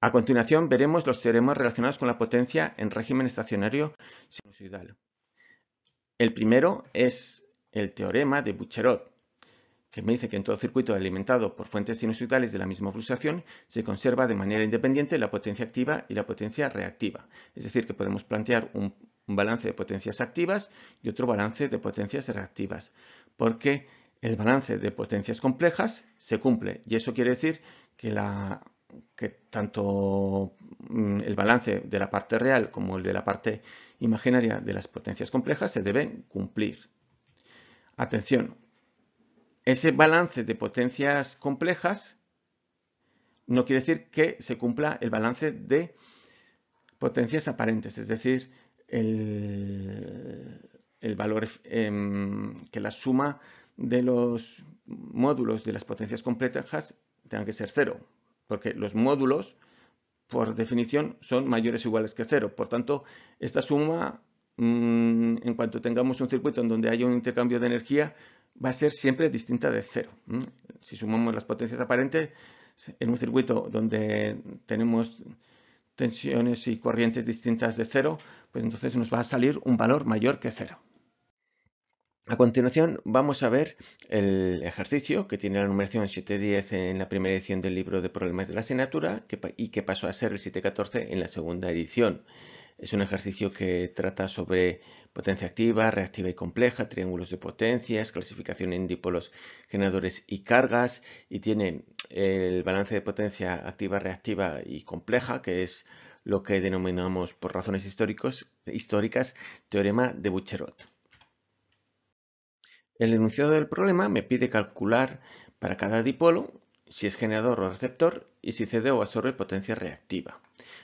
A continuación veremos los teoremas relacionados con la potencia en régimen estacionario sinusoidal. El primero es el teorema de Bucherot, que me dice que en todo circuito alimentado por fuentes sinusoidales de la misma pulsación se conserva de manera independiente la potencia activa y la potencia reactiva. Es decir, que podemos plantear un, balance de potencias activas y otro balance de potencias reactivas, porque el balance de potencias complejas se cumple y eso quiere decir que la que tanto mm, el balance de la parte real como el de la parte imaginaria de las potencias complejas se deben cumplir. Atención, ese balance de potencias complejas no quiere decir que se cumpla el balance de potencias aparentes, es decir, el, valor em, que la suma de los módulos de las potencias complejas tenga que ser cero, porque los módulos, por definición, son mayores o iguales que cero. Por tanto, esta suma, mm, en cuanto tengamos un circuito en donde haya un intercambio de energía, va a ser siempre distinta de cero. Si sumamos las potencias aparentes, en un circuito donde tenemos tensiones y corrientes distintas de cero, pues entonces nos va a salir un valor mayor que cero. A continuación vamos a ver el ejercicio que tiene la numeración 710 en la primera edición del libro de problemas de la asignatura y que pasó a ser el 714 en la segunda edición. Es un ejercicio que trata sobre potencia activa, reactiva y compleja, triángulos de potencias, clasificación en dipolos generadores y cargas y tiene el balance de potencia activa, reactiva y compleja que es lo que denominamos por razones históricas teorema de Bucherot. El enunciado del problema me pide calcular para cada dipolo si es generador o receptor y si cede o absorbe potencia reactiva.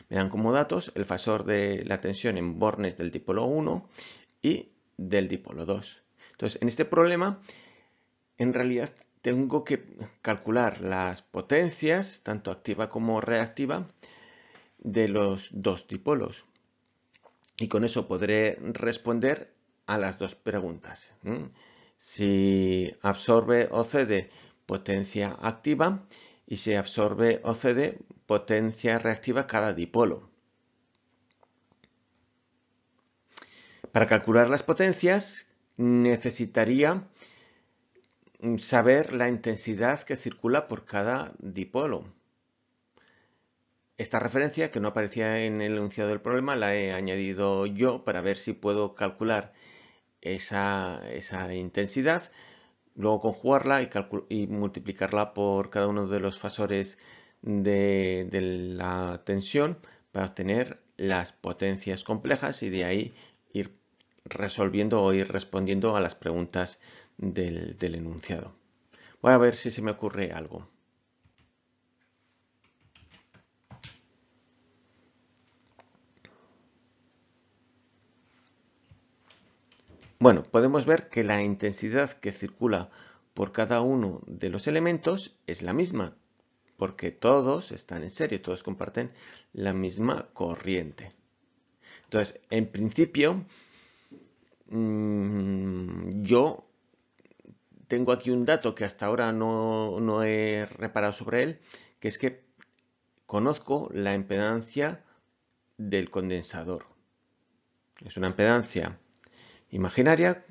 Me dan como datos el fasor de la tensión en bornes del dipolo 1 y del dipolo 2. Entonces, en este problema, en realidad tengo que calcular las potencias, tanto activa como reactiva, de los dos dipolos. Y con eso podré responder a las dos preguntas. Si absorbe o cede potencia activa y si absorbe o cede potencia reactiva cada dipolo. Para calcular las potencias necesitaría saber la intensidad que circula por cada dipolo. Esta referencia, que no aparecía en el enunciado del problema, la he añadido yo para ver si puedo calcular esa, intensidad, luego conjugarla y, multiplicarla por cada uno de los fasores de, la tensión para obtener las potencias complejas y de ahí ir resolviendo o ir respondiendo a las preguntas del, del enunciado. Voy a ver si se me ocurre algo. Bueno, podemos ver que la intensidad que circula por cada uno de los elementos es la misma, porque todos están en serie, todos comparten la misma corriente. Entonces, en principio, mm, yo tengo aquí un dato que hasta ahora no, no, he reparado sobre él, que es que conozco la impedancia del condensador. Es una impedancia imaginaria,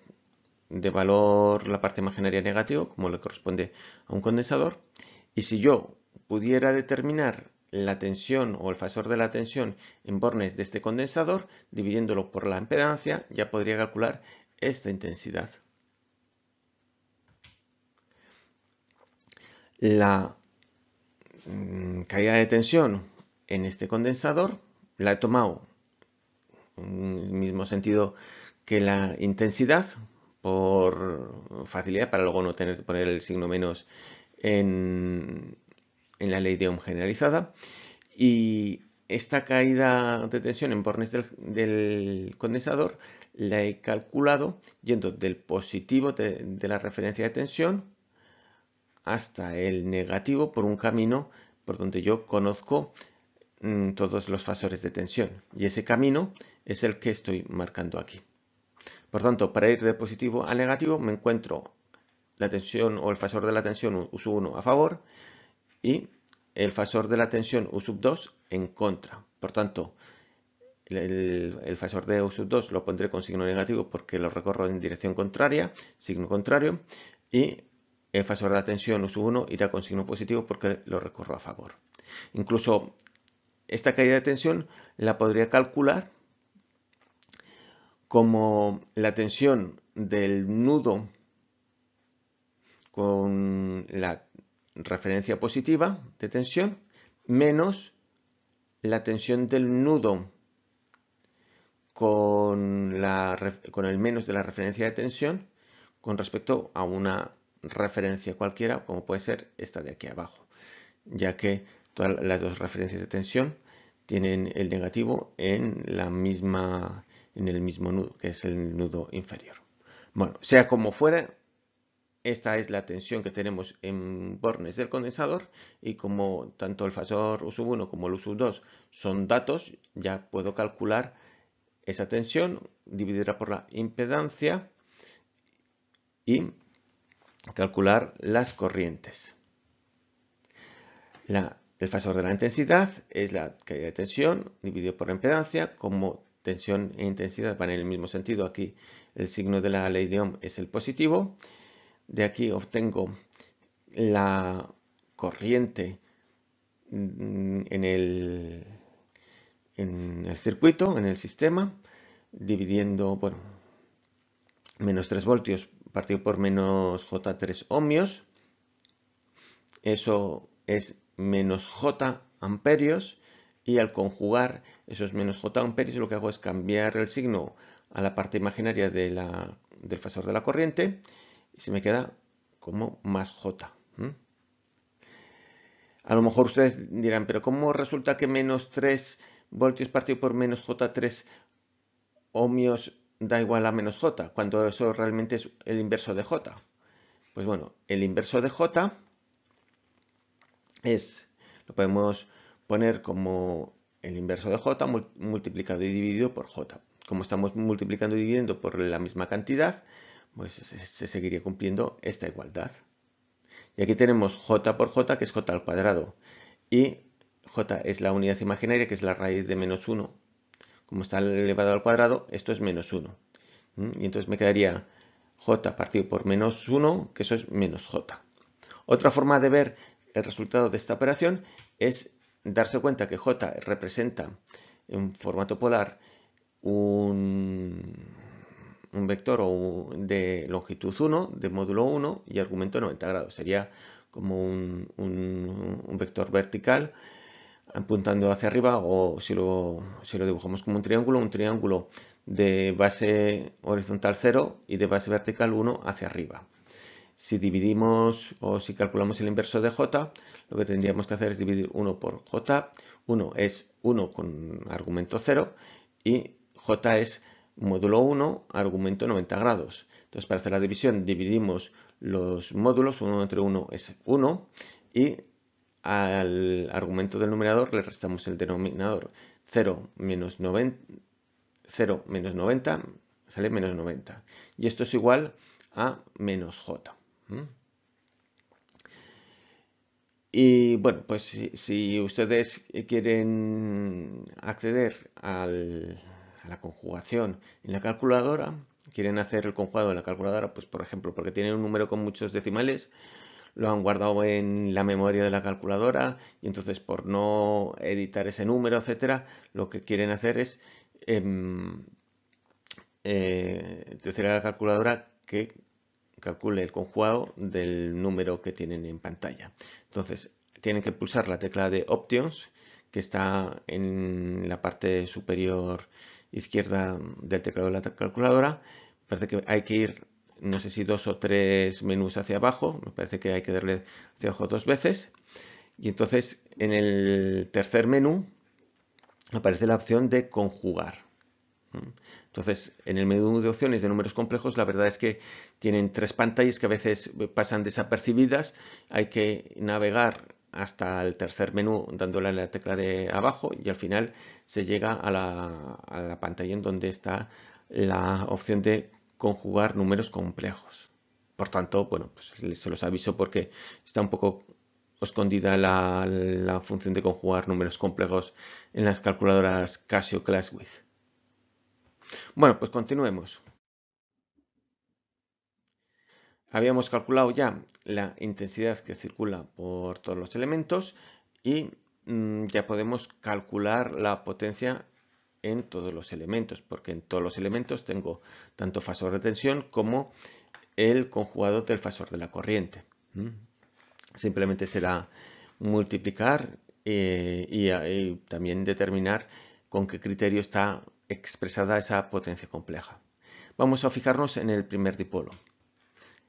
de valor la parte imaginaria negativa, como le corresponde a un condensador. Y si yo pudiera determinar la tensión o el fasor de la tensión en bornes de este condensador, dividiéndolo por la impedancia, ya podría calcular esta intensidad. La mm, caída de tensión en este condensador la he tomado en el mismo sentido que la intensidad, por facilidad, para luego no tener que poner el signo menos en, la ley de Ohm generalizada, y esta caída de tensión en bornes del, condensador la he calculado yendo del positivo de, la referencia de tensión hasta el negativo por un camino por donde yo conozco mm, todos los fasores de tensión. Y ese camino es el que estoy marcando aquí. Por tanto, para ir de positivo a negativo me encuentro la tensión o el fasor de la tensión U1 a favor y el fasor de la tensión U2 en contra. Por tanto, el, el fasor de U2 lo pondré con signo negativo porque lo recorro en dirección contraria, signo contrario, y el fasor de la tensión U1 irá con signo positivo porque lo recorro a favor. Incluso esta caída de tensión la podría calcular como la tensión del nudo con la referencia positiva de tensión menos la tensión del nudo con, el menos de la referencia de tensión con respecto a una referencia cualquiera como puede ser esta de aquí abajo ya que todas las dos referencias de tensión tienen el negativo en la misma en el mismo nudo, que es el nudo inferior. Bueno, sea como fuera, esta es la tensión que tenemos en bornes del condensador y como tanto el fasor U1 como el U2 son datos, ya puedo calcular esa tensión, dividirla por la impedancia y calcular las corrientes. el fasor de la intensidad es la caída de tensión dividido por la impedancia. Como tensión e intensidad van en el mismo sentido. Aquí el signo de la ley de Ohm es el positivo. De aquí obtengo la corriente mm, en el, en el circuito, en el sistema, dividiendo, por menos 3 voltios partido por menos J3 ohmios. Eso es menos J amperios y al conjugar esos menos j amperios lo que hago es cambiar el signo a la parte imaginaria de del fasor de la corriente y se me queda como más j. A lo mejor ustedes dirán, pero ¿cómo resulta que menos 3 voltios partido por menos j3 ohmios da igual a menos j, cuando eso realmente es el inverso de j? Pues bueno, el inverso de j es, lo podemos poner como el inverso de j multiplicado y dividido por j. Como estamos multiplicando y dividiendo por la misma cantidad, pues se seguiría cumpliendo esta igualdad. Y aquí tenemos j por j, que es j al cuadrado. Y j es la unidad imaginaria, que es la raíz de menos 1. Como está elevado al cuadrado, esto es menos 1. ¿Mm? Y entonces me quedaría j partido por menos 1, que eso es menos j. Otra forma de ver el resultado de esta operación es darse cuenta que J representa en formato polar un, vector de longitud 1, de módulo 1 y argumento 90 grados. Sería como un, vector vertical apuntando hacia arriba o si lo, si lo dibujamos como un triángulo, un triángulo de base horizontal 0 y de base vertical 1 hacia arriba. Si dividimos o si calculamos el inverso de j, lo que tendríamos que hacer es dividir 1 por j. 1 es 1 con argumento 0 y j es módulo 1, argumento 90 grados. Entonces para hacer la división dividimos los módulos, 1 entre 1 es 1 y al argumento del numerador le restamos el denominador 0 menos 90, 0 90 sale menos 90 y esto es igual a menos j. Mm. Y bueno, pues si, ustedes quieren acceder a la conjugación en la calculadora, quieren hacer el conjugado en la calculadora, pues por ejemplo, porque tienen un número con muchos decimales, lo han guardado en la memoria de la calculadora y entonces por no editar ese número, etcétera, lo que quieren hacer es em, eh, decir a la calculadora que calcule el conjugado del número que tienen en pantalla. Entonces, tienen que pulsar la tecla de Options, que está en la parte superior izquierda del teclado de la calculadora. Parece que hay que ir, no sé si dos o tres menús hacia abajo, me parece que hay que darle hacia abajo dos veces. Y entonces en el tercer menú aparece la opción de conjugar. Entonces, en el menú de opciones de números complejos, la verdad es que tienen tres pantallas que a veces pasan desapercibidas. Hay que navegar hasta el tercer menú dándole la tecla de abajo y al final se llega a la, pantalla en donde está la opción de conjugar números complejos. Por tanto, bueno, pues se los aviso porque está un poco escondida la, función de conjugar números complejos en las calculadoras Casio ClassWidth. Bueno, pues continuemos. Habíamos calculado ya la intensidad que circula por todos los elementos y mm, ya podemos calcular la potencia en todos los elementos, porque en todos los elementos tengo tanto fasor de tensión como el conjugado del fasor de la corriente. Simplemente será multiplicar eh, ah, y, también determinar con qué criterio está expresada esa potencia compleja. Vamos a fijarnos en el primer dipolo.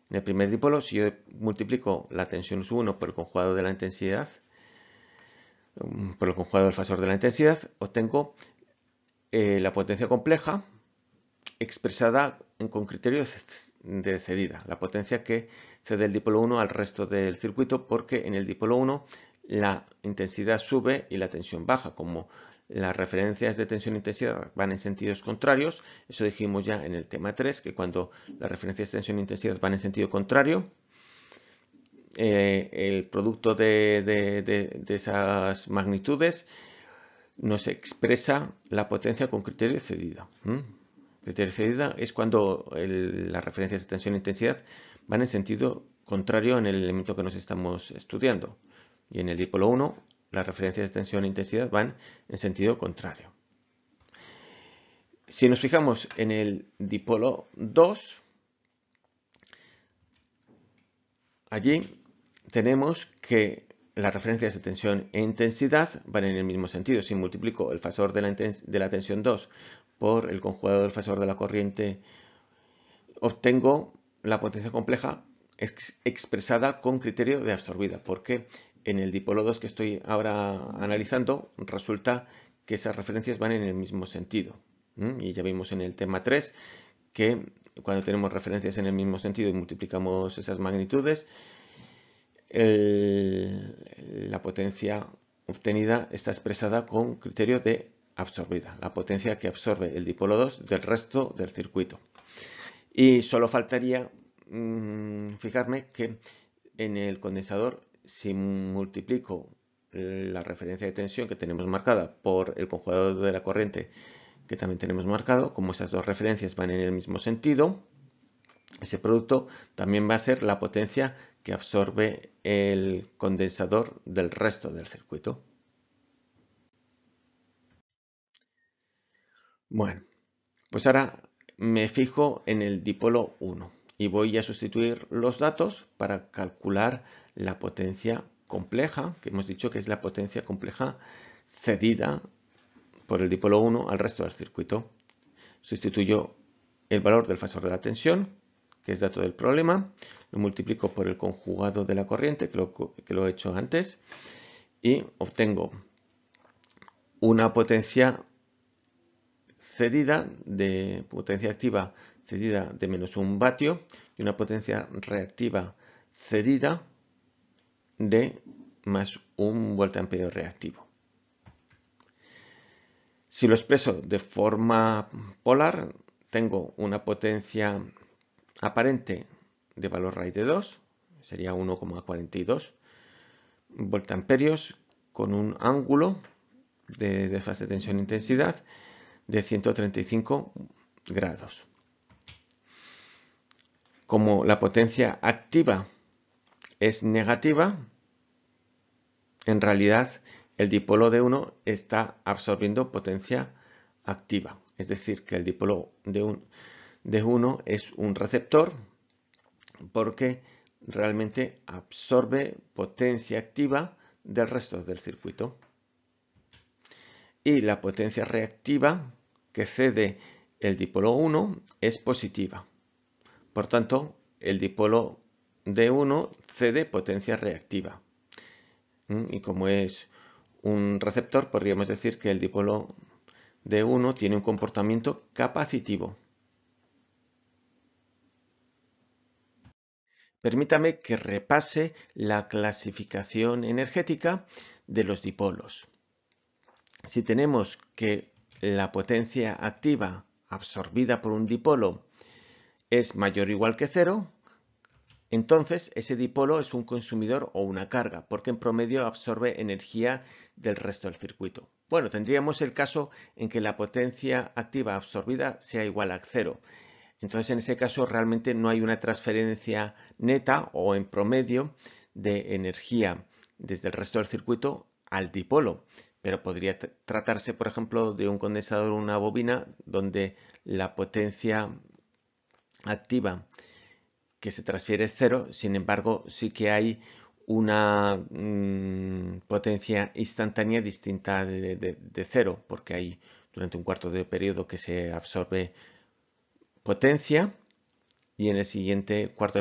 En el primer dipolo, si yo multiplico la tensión 1 por el conjugado de la intensidad, mm, por el conjugado del fasor de la intensidad, obtengo eh, la potencia compleja expresada con criterio de cedida, la potencia que cede el dipolo 1 al resto del circuito, porque en el dipolo 1 la intensidad sube y la tensión baja. Como las referencias de tensión e intensidad van en sentidos contrarios. Eso dijimos ya en el tema 3, que cuando las referencias de tensión e intensidad van en sentido contrario, eh, el producto de, esas magnitudes nos expresa la potencia con criterio de cedida. Criterio cedida es cuando las referencias de tensión e intensidad van en sentido contrario en el elemento que nos estamos estudiando. Y en el dipolo 1 las referencias de tensión e intensidad van en sentido contrario. Si nos fijamos en el dipolo 2, allí tenemos que las referencias de tensión e intensidad van en el mismo sentido. Si multiplico el fasor de la, tensión 2 por el conjugado del fasor de la corriente, obtengo la potencia compleja expresada con criterio de absorbida, porque en el dipolo 2 que estoy ahora analizando, resulta que esas referencias van en el mismo sentido. Y ya vimos en el tema 3 que cuando tenemos referencias en el mismo sentido y multiplicamos esas magnitudes, la potencia obtenida está expresada con criterio de absorbida, la potencia que absorbe el dipolo 2 del resto del circuito. Y solo faltaría mm, fijarme que en el condensador si multiplico eh, la referencia de tensión que tenemos marcada por el conjugado de la corriente que también tenemos marcado, como esas dos referencias van en el mismo sentido, ese producto también va a ser la potencia que absorbe el condensador del resto del circuito. Bueno, pues ahora me fijo en el dipolo 1 y voy a sustituir los datos para calcular la potencia compleja, que hemos dicho que es la potencia compleja cedida por el dipolo 1 al resto del circuito. Sustituyo el valor del fasor de la tensión, que es dato del problema, lo multiplico por el conjugado de la corriente, que lo, que lo he hecho antes, y obtengo una potencia cedida de potencia activa cedida de menos un vatio y una potencia reactiva cedida de más un voltamperio reactivo. Si lo expreso de forma polar, tengo una potencia aparente de valor raíz de 2, sería 1,42 voltamperios con un ángulo de de tensión-intensidad de 135 e grados como la potencia activa es negativa, en realidad el dipolo de 1 está absorbiendo potencia activa. Es decir, que el dipolo de 1 es un receptor porque realmente absorbe potencia activa del resto del circuito. Y la potencia reactiva que cede el dipolo 1 es positiva. Por tanto, el dipolo D1 cede potencia reactiva. Y como es un receptor, podríamos decir que el dipolo D1 tiene un comportamiento capacitivo. Permítame que repase la clasificación energética de los dipolos. Si tenemos que la potencia activa absorbida por un dipolo es mayor o igual que cero, entonces ese dipolo es un consumidor o una carga, porque en promedio absorbe energía del resto del circuito. Bueno, tendríamos el caso en que la potencia activa absorbida sea igual a cero. Entonces en ese caso realmente no hay una transferencia neta o en promedio de energía desde el resto del circuito al dipolo, pero podría tratarse, por ejemplo, de un condensador o una bobina donde la potencia activa que se transfiere es cero, sin embargo sí que hay una mm, potencia instantánea distinta de, cero, porque hay durante un cuarto de periodo que se absorbe potencia y en el siguiente cuarto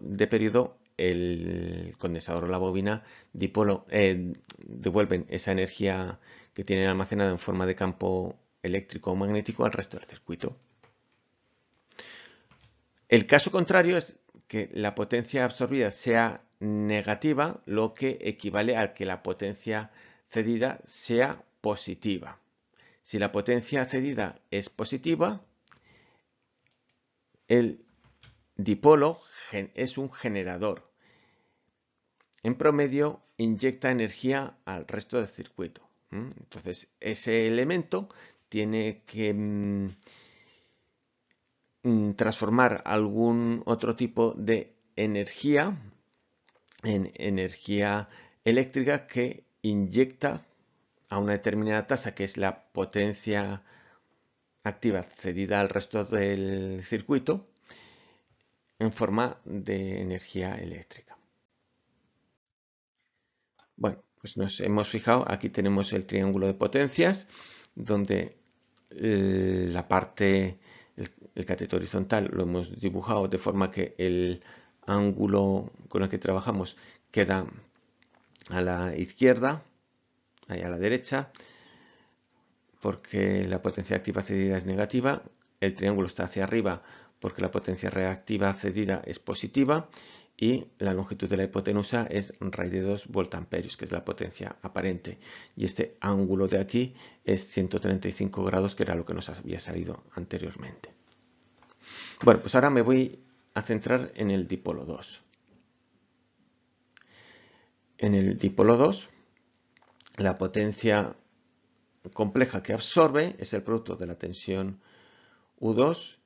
de periodo, el condensador o la bobina dipolo, eh, devuelven esa energía que tienen almacenada en forma de campo eléctrico o magnético al resto del circuito. El caso contrario es que la potencia absorbida sea negativa, lo que equivale a que la potencia cedida sea positiva. Si la potencia cedida es positiva, el dipolo es un generador. En promedio, inyecta energía al resto del circuito. Entonces, ese elemento tiene que mm, Mm, transformar algún otro tipo de energía en energía eléctrica que inyecta a una determinada tasa que es la potencia activa cedida al resto del circuito en forma de energía eléctrica. Bueno, pues nos hemos fijado, aquí tenemos el triángulo de potencias donde eh, la parte el, cateto horizontal lo hemos dibujado de forma que el ángulo con el que trabajamos queda a la izquierda, ahí a la derecha, porque la potencia activa cedida es negativa, el triángulo está hacia arriba porque la potencia reactiva cedida es positiva y la longitud de la hipotenusa es raíz de 2 voltamperios, que es la potencia aparente. Y este ángulo de aquí es 135 grados, que era lo que nos había salido anteriormente. Bueno, pues ahora me voy a centrar en el dipolo 2. En el dipolo 2, la potencia compleja que absorbe es el producto de la tensión U2,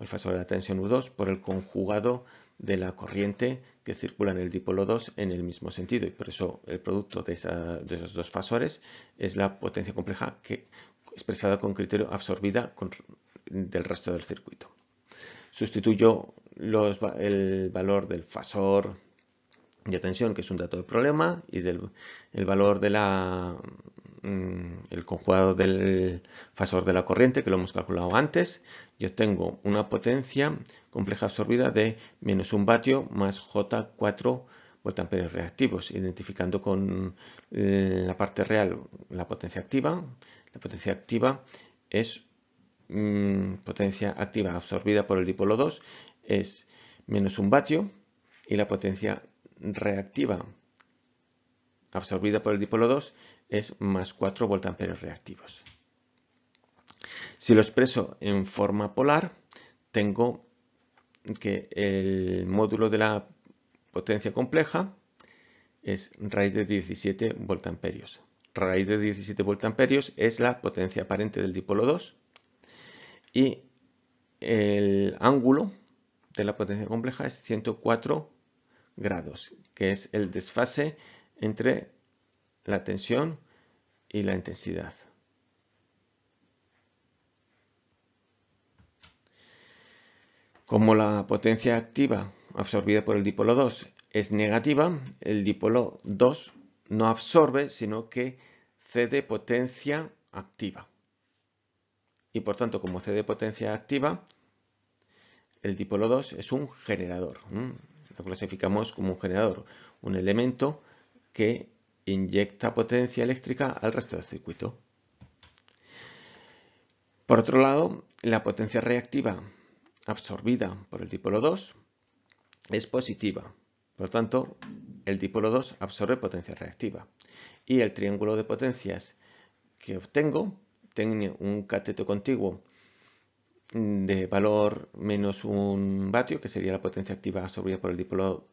el fasor de la tensión U2, por el conjugado de la corriente que circula en el dipolo 2 en el mismo sentido y por eso el producto de, esos dos fasores es la potencia compleja que, expresada con criterio absorbida del resto del circuito. Sustituyo el valor del fasor de tensión, que es un dato de problema, y del el valor de la, Mm, el conjugado del fasor de la corriente, que lo hemos calculado antes, yo tengo una potencia compleja absorbida de menos un vatio más J4 voltamperios reactivos, identificando con eh, la parte real la potencia activa. La potencia activa es mm, potencia activa absorbida por el dipolo 2, es menos un vatio, y la potencia reactiva absorbida por el dipolo 2 es más 4 voltamperios reactivos. Si lo expreso en forma polar, tengo que el módulo de la potencia compleja es raíz de 17 voltamperios. Raíz de 17 voltamperios es la potencia aparente del dipolo 2 y el ángulo de la potencia compleja es 104 grados, que es el desfase entre la tensión y la intensidad. Como la potencia activa absorbida por el dipolo 2 es negativa, el dipolo 2 no absorbe, sino que cede potencia activa. Y por tanto, como cede potencia activa, el dipolo 2 es un generador. Lo clasificamos como un generador, un elemento que inyecta potencia eléctrica al resto del circuito. Por otro lado, la potencia reactiva absorbida por el dipolo 2 es positiva. Por lo tanto, el dipolo 2 absorbe potencia reactiva. Y el triángulo de potencias que obtengo tiene un cateto contiguo de valor menos un vatio, que sería la potencia activa absorbida por el dipolo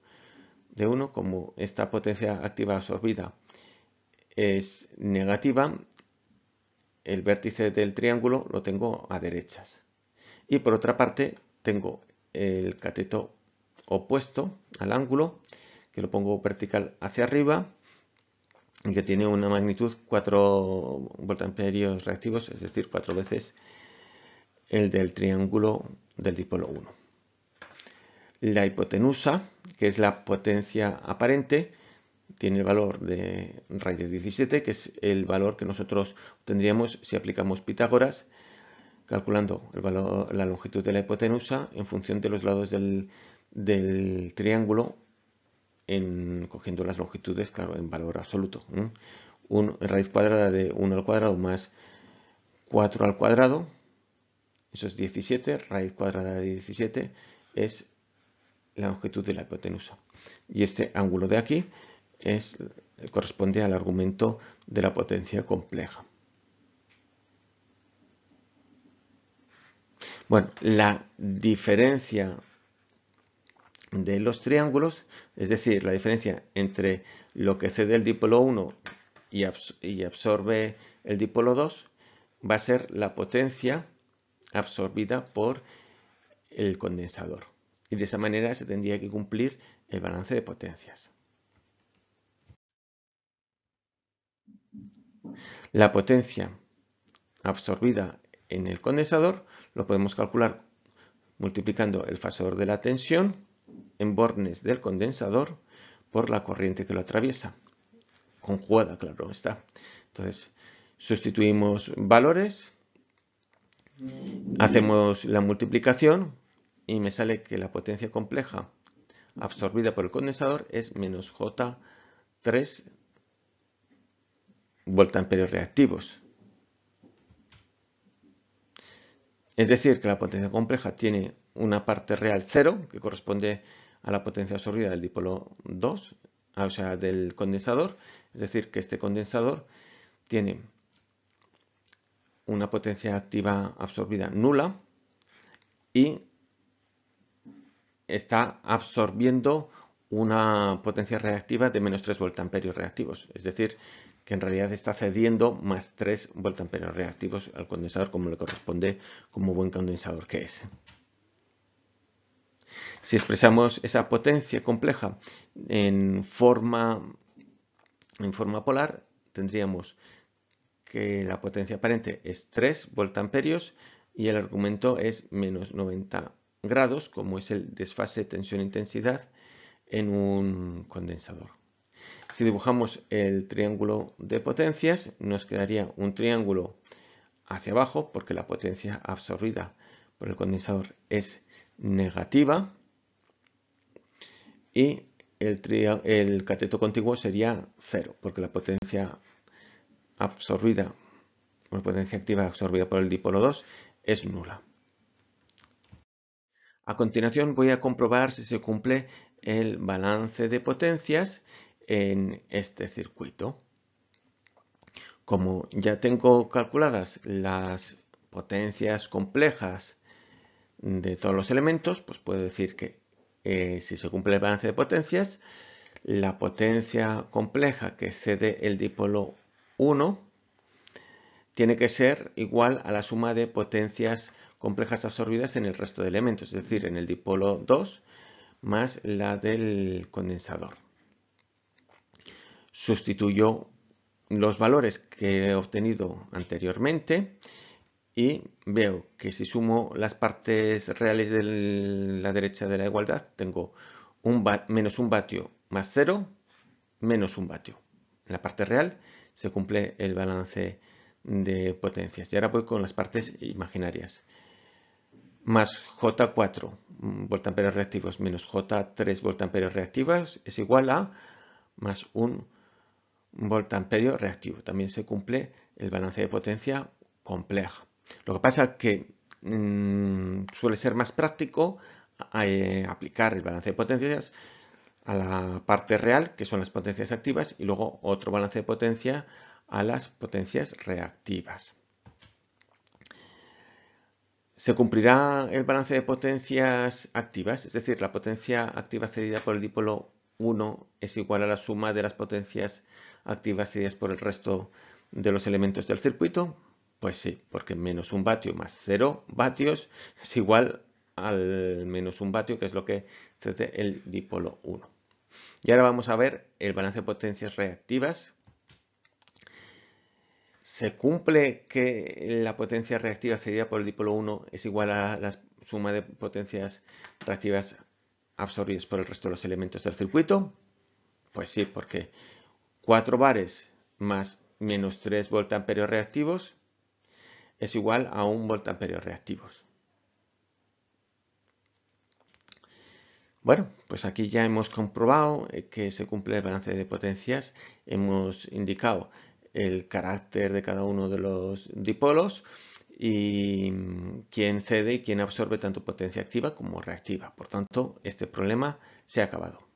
de 1, como esta potencia activa absorbida es negativa, el vértice del triángulo lo tengo a derechas. Y por otra parte, tengo el cateto opuesto al ángulo, que lo pongo vertical hacia arriba, y que tiene una magnitud 4 voltamperios reactivos, es decir, 4 veces el del triángulo del dipolo 1. La hipotenusa que es la potencia aparente, tiene el valor de raíz de 17, que es el valor que nosotros tendríamos si aplicamos Pitágoras, calculando el valor, la longitud de la hipotenusa en función de los lados del, triángulo, en, cogiendo las longitudes, claro, en valor absoluto. raíz cuadrada de 1 al cuadrado más 4 al cuadrado, eso es 17, raíz cuadrada de 17 es la longitud de la hipotenusa. Y este ángulo de aquí es, corresponde al argumento de la potencia compleja. Bueno, la diferencia de los triángulos, es decir, la diferencia entre lo que cede el dipolo 1 y, y absorbe el dipolo 2, va a ser la potencia absorbida por el condensador y de esa manera se tendría que cumplir el balance de potencias. La potencia absorbida en el condensador lo podemos calcular multiplicando el fasor de la tensión en bornes del condensador por la corriente que lo atraviesa. Conjugada, claro está. Entonces, sustituimos valores, hacemos la multiplicación y me sale que la potencia compleja absorbida por el condensador es menos J3 voltamperios reactivos. Es decir, que la potencia compleja tiene una parte real 0, que corresponde a la potencia absorbida del dipolo 2, ah, o sea, del condensador. Es decir, que este condensador tiene una potencia activa absorbida nula y está absorbiendo una potencia reactiva de menos 3 voltamperios reactivos. Es decir, que en realidad está cediendo más 3 voltamperios reactivos al condensador como le corresponde como buen condensador que es. Si expresamos esa potencia compleja en forma, en forma polar, tendríamos que la potencia aparente es 3 voltamperios y el argumento es menos 90 grados, como es el desfase tensión-intensidad, e en un condensador. Si dibujamos el triángulo de potencias, nos quedaría un triángulo hacia abajo, porque la potencia absorbida por el condensador es negativa, y el, cateto contiguo sería cero, porque la potencia absorbida, la potencia activa absorbida por el dipolo 2 es nula. A continuación voy a comprobar si se cumple el balance de potencias en este circuito. Como ya tengo calculadas las potencias complejas de todos los elementos, pues puedo decir que eh, si se cumple el balance de potencias, la potencia compleja que cede el dipolo 1 tiene que ser igual a la suma de potencias complejas absorbidas en el resto de elementos, es decir, en el dipolo 2 más la del condensador. Sustituyo los valores que he obtenido anteriormente y veo que si sumo las partes reales de la derecha de la igualdad, tengo un menos un vatio más 0 menos un vatio. En la parte real se cumple el balance de potencias. Y ahora voy con las partes imaginarias más J4 mm, voltamperios reactivos menos J3 voltamperios reactivas es igual a más un voltamperio reactivo. También se cumple el balance de potencia compleja. Lo que pasa es que mm, suele ser más práctico eh, aplicar el balance de potencias a la parte real, que son las potencias activas, y luego otro balance de potencia a las potencias reactivas se cumplirá el balance de potencias activas, es decir, la potencia activa cedida por el dipolo 1 es igual a la suma de las potencias activas cedidas por el resto de los elementos del circuito. Pues sí, porque menos un vatio más 0 vatios es igual al menos un vatio, que es lo que cede el dipolo 1. Y ahora vamos a ver el balance de potencias reactivas ¿Se cumple que la potencia reactiva cedida por el dipolo 1 es igual a la suma de potencias reactivas absorbidas por el resto de los elementos del circuito? Pues sí, porque 4 bares más menos 3 voltamperios reactivos es igual a 1 voltamperio reactivos. Bueno, pues aquí ya hemos comprobado que se cumple el balance de potencias. Hemos indicado el carácter de cada uno de los dipolos y quién cede y quién absorbe tanto potencia activa como reactiva. Por tanto, este problema se ha acabado.